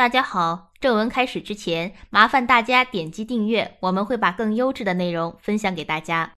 大家好，正文开始之前，麻烦大家点击订阅，我们会把更优质的内容分享给大家。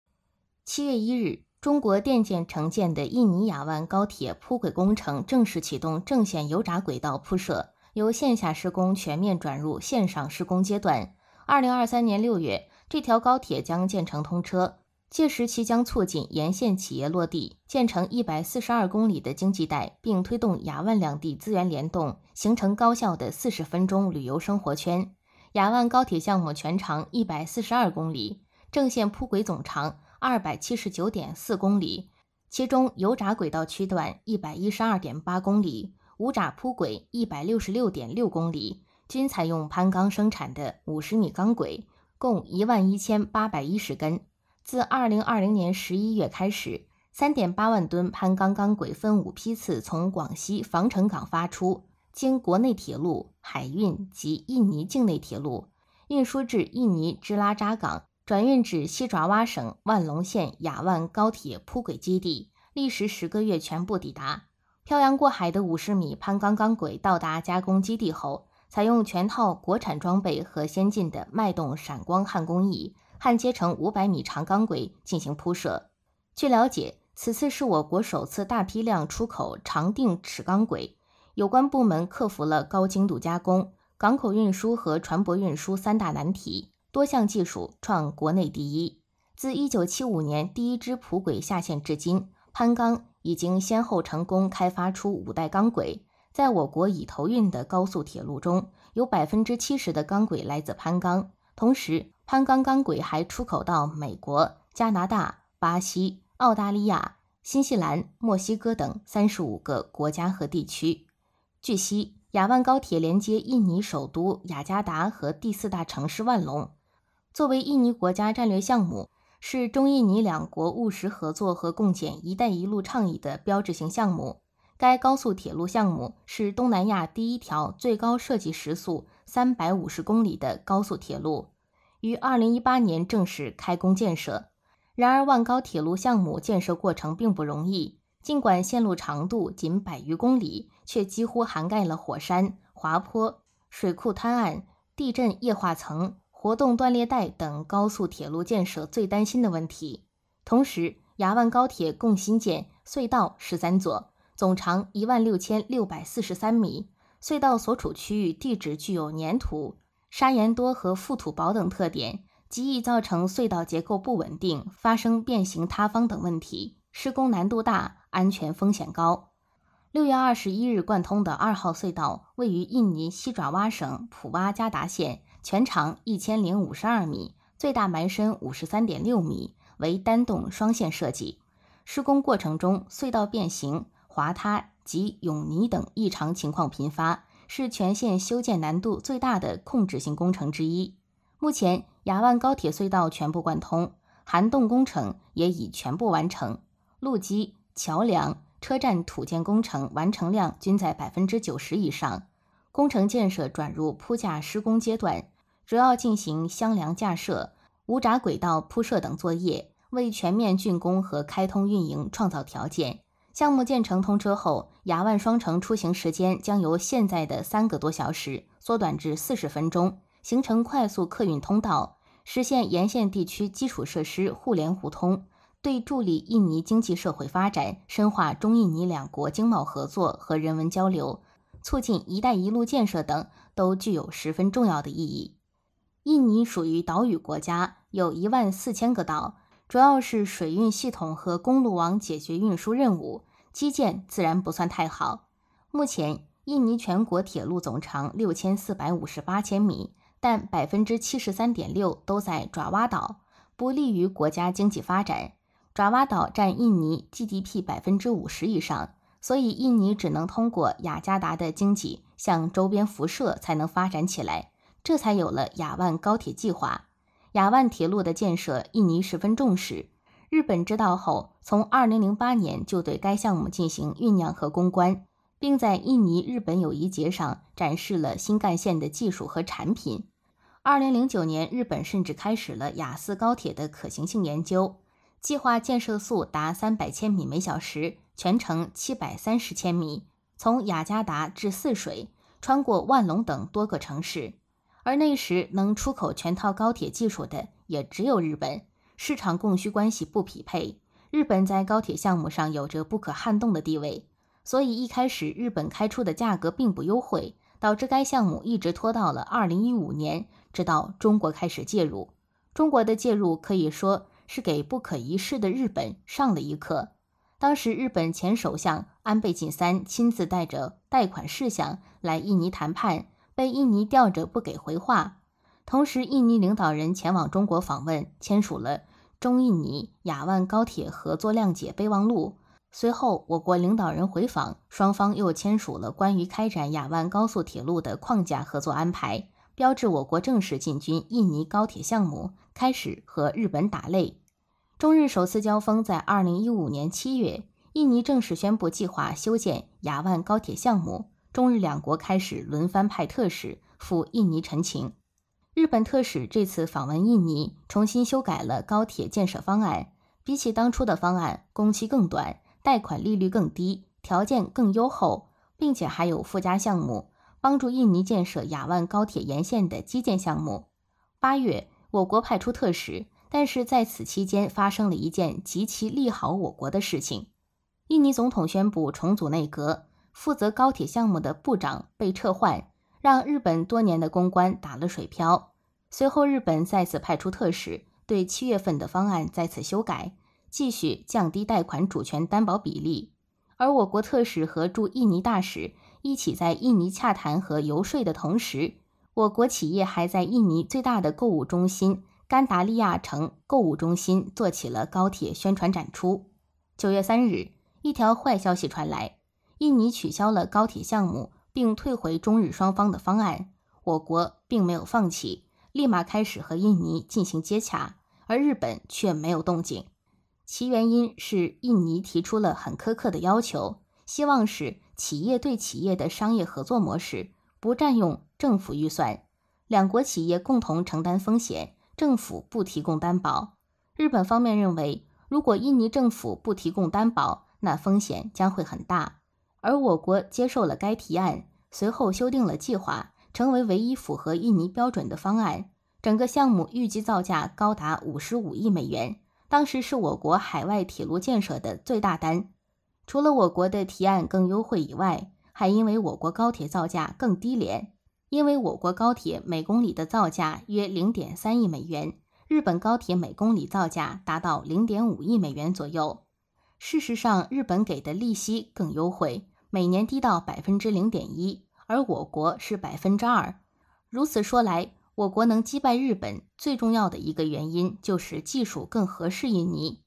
七月一日，中国电建承建的印尼雅万高铁铺轨工程正式启动正线油炸轨道铺设，由线下施工全面转入线上施工阶段。二零二三年六月，这条高铁将建成通车。届时，其将促进沿线企业落地，建成一百四十二公里的经济带，并推动雅万两地资源联动，形成高效的四十分钟旅游生活圈。雅万高铁项目全长一百四十二公里，正线铺轨总长二百七十九点四公里，其中油闸轨道区段一百一十二点八公里，无闸铺轨一百六十六点六公里，均采用攀钢生产的五十米钢轨，共一万一千八百一十根。自二零二零年十一月开始，三点八万吨攀钢钢轨分五批次从广西防城港发出，经国内铁路、海运及印尼境内铁路运输至印尼芝拉扎港，转运至西爪哇省万隆县雅万高铁铺轨基地，历时十个月全部抵达。漂洋过海的五十米攀钢钢轨到达加工基地后，采用全套国产装备和先进的脉动闪光焊工艺。焊接成五百米长钢轨进行铺设。据了解，此次是我国首次大批量出口长定尺钢轨。有关部门克服了高精度加工、港口运输和船舶运输三大难题，多项技术创国内第一。自一九七五年第一支普轨下线至今，攀钢已经先后成功开发出五代钢轨。在我国已投运的高速铁路中，有百分之七十的钢轨来自攀钢。同时，攀钢钢轨还出口到美国、加拿大、巴西、澳大利亚、新西兰、墨西哥等三十五个国家和地区。据悉，雅万高铁连接印尼首都雅加达和第四大城市万隆，作为印尼国家战略项目，是中印尼两国务实合作和共建“一带一路”倡议的标志性项目。该高速铁路项目是东南亚第一条最高设计时速三百五十公里的高速铁路。于二零一八年正式开工建设。然而，万高铁路项目建设过程并不容易。尽管线路长度仅百余公里，却几乎涵盖了火山、滑坡、水库滩岸、地震液化层、活动断裂带等高速铁路建设最担心的问题。同时，雅万高铁共新建隧道十三座，总长一万六千六百四十三米。隧道所处区域地质具有粘土。砂岩多和覆土薄等特点，极易造成隧道结构不稳定，发生变形、塌方等问题，施工难度大，安全风险高。六月二十一日贯通的二号隧道位于印尼西爪哇省普哇加达县，全长一千零五十二米，最大埋深五十三点六米，为单洞双线设计。施工过程中，隧道变形、滑塌及涌泥等异常情况频发。是全线修建难度最大的控制性工程之一。目前，雅万高铁隧道全部贯通，涵洞工程也已全部完成，路基、桥梁、车站土建工程完成量均在百分之九十以上。工程建设转入铺架施工阶段，主要进行箱梁架设、无闸轨道铺设等作业，为全面竣工和开通运营创造条件。项目建成通车后，雅万双城出行时间将由现在的三个多小时缩短至四十分钟，形成快速客运通道，实现沿线地区基础设施互联互通，对助力印尼经济社会发展、深化中印尼两国经贸合作和人文交流、促进“一带一路”建设等，都具有十分重要的意义。印尼属于岛屿国家，有一万四千个岛。主要是水运系统和公路网解决运输任务，基建自然不算太好。目前，印尼全国铁路总长六千四百五十八千米，但百分之七十三点六都在爪哇岛，不利于国家经济发展。爪哇岛占印尼 GDP 百分之五十以上，所以印尼只能通过雅加达的经济向周边辐射才能发展起来，这才有了雅万高铁计划。雅万铁路的建设，印尼十分重视。日本知道后，从2008年就对该项目进行酝酿和公关，并在印尼日本友谊节上展示了新干线的技术和产品。2009年，日本甚至开始了雅思高铁的可行性研究，计划建设速达300千米每小时，全程730千米，从雅加达至泗水，穿过万隆等多个城市。而那时能出口全套高铁技术的也只有日本，市场供需关系不匹配，日本在高铁项目上有着不可撼动的地位，所以一开始日本开出的价格并不优惠，导致该项目一直拖到了二零一五年，直到中国开始介入。中国的介入可以说是给不可一世的日本上了一课。当时日本前首相安倍晋三亲自带着贷款事项来印尼谈判。被印尼吊着不给回话，同时印尼领导人前往中国访问，签署了中印尼雅万高铁合作谅解备忘录。随后，我国领导人回访，双方又签署了关于开展雅万高速铁路的框架合作安排，标志我国正式进军印尼高铁项目，开始和日本打擂。中日首次交锋在2015年7月，印尼正式宣布计划修建雅万高铁项目。中日两国开始轮番派特使赴印尼陈情。日本特使这次访问印尼，重新修改了高铁建设方案，比起当初的方案，工期更短，贷款利率更低，条件更优厚，并且还有附加项目，帮助印尼建设雅万高铁沿线的基建项目。八月，我国派出特使，但是在此期间发生了一件极其利好我国的事情：印尼总统宣布重组内阁。负责高铁项目的部长被撤换，让日本多年的公关打了水漂。随后，日本再次派出特使，对七月份的方案再次修改，继续降低贷款主权担保比例。而我国特使和驻印尼大使一起在印尼洽谈和游说的同时，我国企业还在印尼最大的购物中心——甘达利亚城购物中心做起了高铁宣传展出。九月三日，一条坏消息传来。印尼取消了高铁项目，并退回中日双方的方案。我国并没有放弃，立马开始和印尼进行接洽，而日本却没有动静。其原因是印尼提出了很苛刻的要求，希望使企业对企业的商业合作模式不占用政府预算，两国企业共同承担风险，政府不提供担保。日本方面认为，如果印尼政府不提供担保，那风险将会很大。而我国接受了该提案，随后修订了计划，成为唯一符合印尼标准的方案。整个项目预计造价高达五十五亿美元，当时是我国海外铁路建设的最大单。除了我国的提案更优惠以外，还因为我国高铁造价更低廉，因为我国高铁每公里的造价约零点三亿美元，日本高铁每公里造价达到零点五亿美元左右。事实上，日本给的利息更优惠。每年低到百分之零点一，而我国是百分之二。如此说来，我国能击败日本最重要的一个原因就是技术更合适印尼。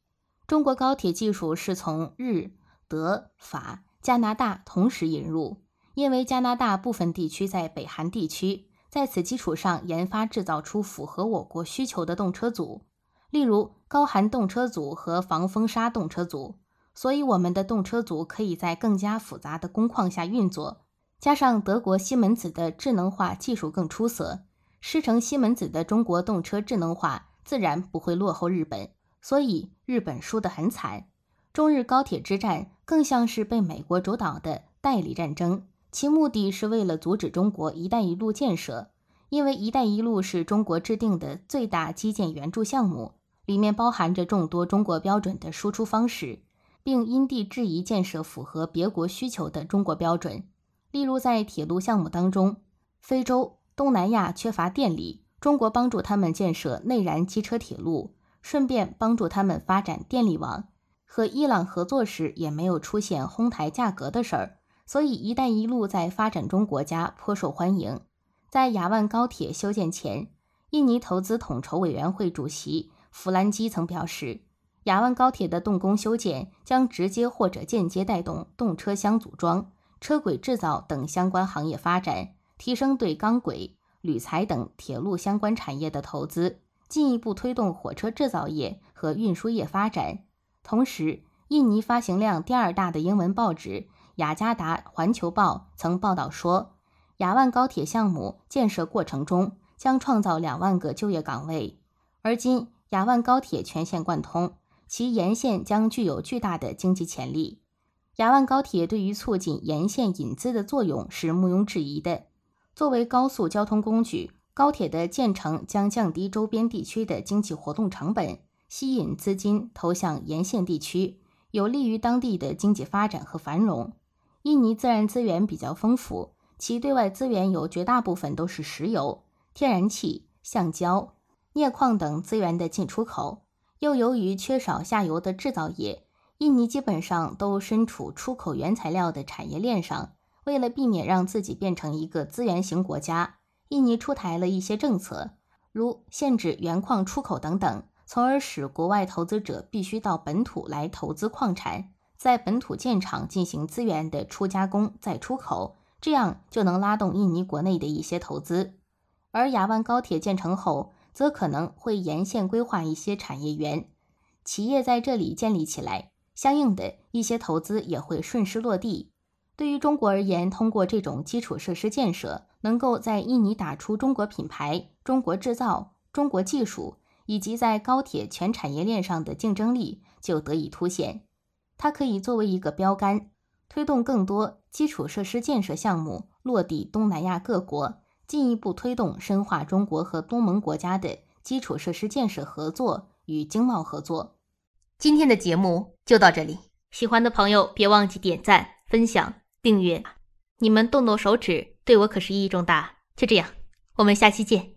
中国高铁技术是从日、德、法、加拿大同时引入，因为加拿大部分地区在北韩地区，在此基础上研发制造出符合我国需求的动车组，例如高寒动车组和防风沙动车组。所以我们的动车组可以在更加复杂的工况下运作，加上德国西门子的智能化技术更出色，师承西门子的中国动车智能化自然不会落后日本，所以日本输得很惨。中日高铁之战更像是被美国主导的代理战争，其目的是为了阻止中国“一带一路”建设，因为“一带一路”是中国制定的最大基建援助项目，里面包含着众多中国标准的输出方式。并因地制宜建设符合别国需求的中国标准，例如在铁路项目当中，非洲、东南亚缺乏电力，中国帮助他们建设内燃机车铁路，顺便帮助他们发展电力网。和伊朗合作时也没有出现哄抬价格的事儿，所以“一带一路”在发展中国家颇受欢迎。在雅万高铁修建前，印尼投资统筹委员会主席弗兰基曾表示。雅万高铁的动工修建将直接或者间接带动动车厢组装、车轨制造等相关行业发展，提升对钢轨、铝材等铁路相关产业的投资，进一步推动火车制造业和运输业发展。同时，印尼发行量第二大的英文报纸《雅加达环球报》曾报道说，雅万高铁项目建设过程中将创造两万个就业岗位。而今，雅万高铁全线贯通。其沿线将具有巨大的经济潜力。雅万高铁对于促进沿线引资的作用是毋庸置疑的。作为高速交通工具，高铁的建成将降低周边地区的经济活动成本，吸引资金投向沿线地区，有利于当地的经济发展和繁荣。印尼自然资源比较丰富，其对外资源有绝大部分都是石油、天然气、橡胶、镍矿等资源的进出口。又由于缺少下游的制造业，印尼基本上都身处出口原材料的产业链上。为了避免让自己变成一个资源型国家，印尼出台了一些政策，如限制原矿出口等等，从而使国外投资者必须到本土来投资矿产，在本土建厂进行资源的初加工再出口，这样就能拉动印尼国内的一些投资。而雅万高铁建成后，则可能会沿线规划一些产业园，企业在这里建立起来，相应的一些投资也会顺势落地。对于中国而言，通过这种基础设施建设，能够在印尼打出中国品牌、中国制造、中国技术，以及在高铁全产业链上的竞争力就得以凸显。它可以作为一个标杆，推动更多基础设施建设项目落地东南亚各国。进一步推动深化中国和东盟国家的基础设施建设合作与经贸合作。今天的节目就到这里，喜欢的朋友别忘记点赞、分享、订阅，你们动动手指对我可是意义重大。就这样，我们下期见。